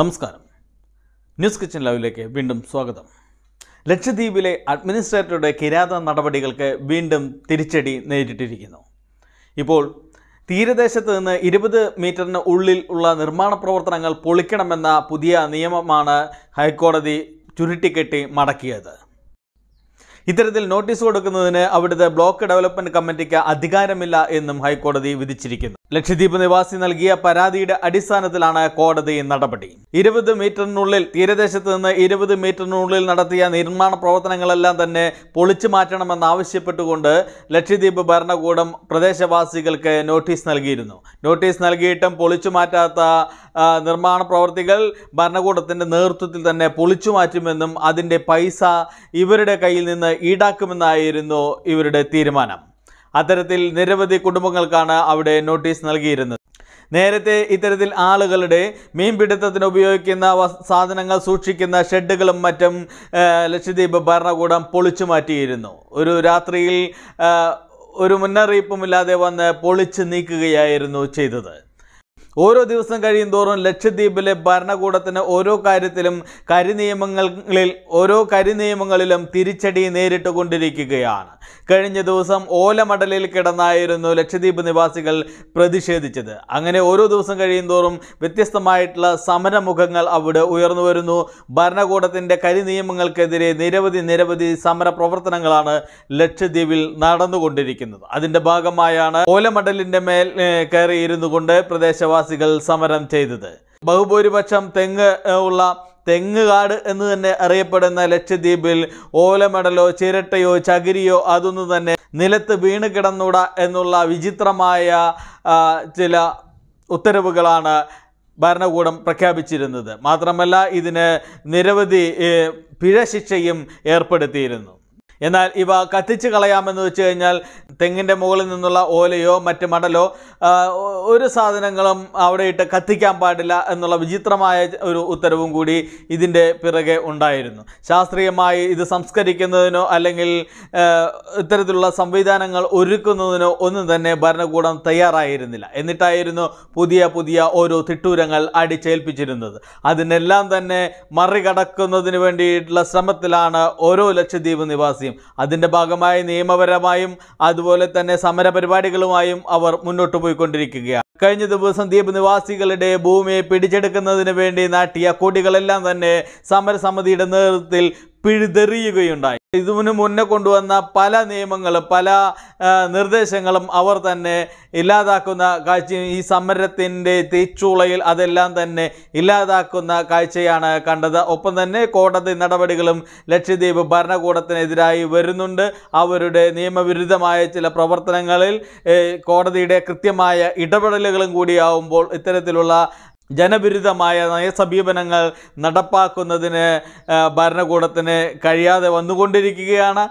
നമസ്കാരം news kitchen ലൈവിലേക്ക് വീണ്ടും സ്വാഗതം ലക്ഷദ്വീപിലെ അഡ്മിനിസ്ട്രേറ്ററുടെ കിരാത നടപടികൾക്ക് വീണ്ടും തിരിച്ചടി നേരിട്ടിരിക്കുന്നു ഇപ്പോൾ തീരദേശത്ത് നിന്ന് ഇരുപത് മീറ്ററിന് ഉള്ളിൽ ഉള്ള നിർമ്മാണ പ്രവർത്തനങ്ങൾ പൊളിക്കണമെന്ന പുതിയ നിയമമാണ് ഹൈക്കോടതി ചുരുട്ടിക്കെട്ടി മടക്കിയത് ഇത്തരത്തിൽ നോട്ടീസ് കൊടുക്കുന്നതിന് അവിടുത്തെ ബ്ലോക്ക് ഡെവലപ്മെന്റ് കമ്മിറ്റിക്ക് അധികാരമില്ല എന്നും ഹൈക്കോടതി വിധിച്ചിരിക്കുന്നു ലക്ഷദ്വീപ് നിവാസി നൽകിയ പരാതിയുടെ അടിസ്ഥാനത്തിലാണ് കോടതി നടപടി ഇരുപത് മീറ്ററിനുള്ളിൽ തീരദേശത്ത് നിന്ന് ഇരുപത് മീറ്ററിനുള്ളിൽ നടത്തിയ നിർമ്മാണ പ്രവർത്തനങ്ങളെല്ലാം തന്നെ പൊളിച്ചു മാറ്റണമെന്നാവശ്യപ്പെട്ടുകൊണ്ട് ലക്ഷദ്വീപ് ഭരണകൂടം പ്രദേശവാസികൾക്ക് നോട്ടീസ് നൽകിയിരുന്നു നോട്ടീസ് നൽകിയിട്ടും പൊളിച്ചു മാറ്റാത്ത നിർമ്മാണ പ്രവർത്തികൾ ഭരണകൂടത്തിൻ്റെ നേതൃത്വത്തിൽ തന്നെ പൊളിച്ചു മാറ്റുമെന്നും അതിൻ്റെ പൈസ ഇവരുടെ കയ്യിൽ നിന്ന് ഈടാക്കുമെന്നായിരുന്നു ഇവരുടെ തീരുമാനം അത്തരത്തിൽ നിരവധി കുടുംബങ്ങൾക്കാണ് അവിടെ നോട്ടീസ് നൽകിയിരുന്നത് നേരത്തെ ഇത്തരത്തിൽ ആളുകളുടെ മീൻപിടുത്തത്തിന് ഉപയോഗിക്കുന്ന സാധനങ്ങൾ സൂക്ഷിക്കുന്ന ഷെഡുകളും മറ്റും ലക്ഷദ്വീപ് ഭരണകൂടം പൊളിച്ചു മാറ്റിയിരുന്നു ഒരു രാത്രിയിൽ ഒരു മുന്നറിയിപ്പുമില്ലാതെ വന്ന് പൊളിച്ചു നീക്കുകയായിരുന്നു ചെയ്തത് ഓരോ ദിവസം കഴിയും തോറും ലക്ഷദ്വീപിലെ ഭരണകൂടത്തിന് ഓരോ കാര്യത്തിലും കരിനിയമങ്ങളിൽ ഓരോ കരിനിയമങ്ങളിലും തിരിച്ചടി നേരിട്ടുകൊണ്ടിരിക്കുകയാണ് കഴിഞ്ഞ ദിവസം ഓലമടലിൽ കിടന്നായിരുന്നു ലക്ഷദ്വീപ് നിവാസികൾ പ്രതിഷേധിച്ചത് അങ്ങനെ ഓരോ ദിവസം കഴിയും തോറും വ്യത്യസ്തമായിട്ടുള്ള സമരമുഖങ്ങൾ അവിടെ ഉയർന്നു വരുന്നു ഭരണകൂടത്തിൻ്റെ കരിനിയമങ്ങൾക്കെതിരെ നിരവധി നിരവധി സമര പ്രവർത്തനങ്ങളാണ് ലക്ഷദ്വീപിൽ നടന്നുകൊണ്ടിരിക്കുന്നത് അതിൻ്റെ ഭാഗമായാണ് ഓലമടലിൻ്റെ മേൽ കയറിയിരുന്നു കൊണ്ട് പ്രദേശവാസി ആദിവാസികൾ സമരം ചെയ്തത് ബഹുഭൂരിപക്ഷം തെങ്ങ് ഉള്ള തെങ്ങുകാട് എന്ന് തന്നെ അറിയപ്പെടുന്ന ലക്ഷദ്വീപിൽ ഓലമെടലോ ചിരട്ടയോ ചകിരിയോ അതൊന്നും തന്നെ നിലത്ത് വീണ് കിടന്നൂട എന്നുള്ള വിചിത്രമായ ചില ഉത്തരവുകളാണ് ഭരണകൂടം പ്രഖ്യാപിച്ചിരുന്നത് മാത്രമല്ല ഇതിന് നിരവധി പിഴ ശിക്ഷയും ഏർപ്പെടുത്തിയിരുന്നു എന്നാൽ ഇവ കത്തിച്ച് കളയാമെന്ന് വെച്ച് കഴിഞ്ഞാൽ തെങ്ങിൻ്റെ മുകളിൽ നിന്നുള്ള ഓലയോ മറ്റ് മടലോ ഒരു സാധനങ്ങളും അവിടെ ഇട്ട് കത്തിക്കാൻ പാടില്ല എന്നുള്ള വിചിത്രമായ ഒരു ഉത്തരവും കൂടി ഇതിൻ്റെ പിറകെ ഉണ്ടായിരുന്നു ശാസ്ത്രീയമായി ഇത് സംസ്കരിക്കുന്നതിനോ അല്ലെങ്കിൽ ഇത്തരത്തിലുള്ള സംവിധാനങ്ങൾ ഒരുക്കുന്നതിനോ ഒന്നും തന്നെ ഭരണകൂടം തയ്യാറായിരുന്നില്ല എന്നിട്ടായിരുന്നു പുതിയ പുതിയ ഓരോ തിട്ടൂരങ്ങൾ അടിച്ചേൽപ്പിച്ചിരുന്നത് അതിനെല്ലാം തന്നെ മറികടക്കുന്നതിന് വേണ്ടിയിട്ടുള്ള ശ്രമത്തിലാണ് ഓരോ ലക്ഷദ്വീപ് നിവാസി ആദിവാസിയും അതിൻ്റെ ഭാഗമായി നിയമപരമായും അതുപോലെ തന്നെ സമരപരിപാടികളുമായും അവർ മുന്നോട്ട് പോയിക്കൊണ്ടിരിക്കുകയാണ് കഴിഞ്ഞ ദിവസം ദ്വീപ് നിവാസികളുടെ ഭൂമിയെ പിടിച്ചെടുക്കുന്നതിന് വേണ്ടി നാട്ടിയ കൊടികളെല്ലാം തന്നെ സമരസമിതിയുടെ നേതൃത്വത്തിൽ പിഴുതെറിയുകയുണ്ടായി ഇതിനു മുന്നേ കൊണ്ടുവന്ന പല നിയമങ്ങളും പല നിർദ്ദേശങ്ങളും അവർ തന്നെ ഇല്ലാതാക്കുന്ന കാഴ്ച ഈ സമരത്തിൻ്റെ തീച്ചുളയിൽ അതെല്ലാം തന്നെ ഇല്ലാതാക്കുന്ന കാഴ്ചയാണ് കണ്ടത് ഒപ്പം തന്നെ കോടതി നടപടികളും ലക്ഷദ്വീപ് ഭരണകൂടത്തിനെതിരായി വരുന്നുണ്ട് അവരുടെ നിയമവിരുദ്ധമായ ചില പ്രവർത്തനങ്ങളിൽ കോടതിയുടെ കൃത്യമായ ഇടപെടലുകളും കൂടിയാവുമ്പോൾ ഇത്തരത്തിലുള്ള ജനവിരുദ്ധമായ നയസമീപനങ്ങൾ നടപ്പാക്കുന്നതിന് ഭരണകൂടത്തിന് കഴിയാതെ വന്നുകൊണ്ടിരിക്കുകയാണ്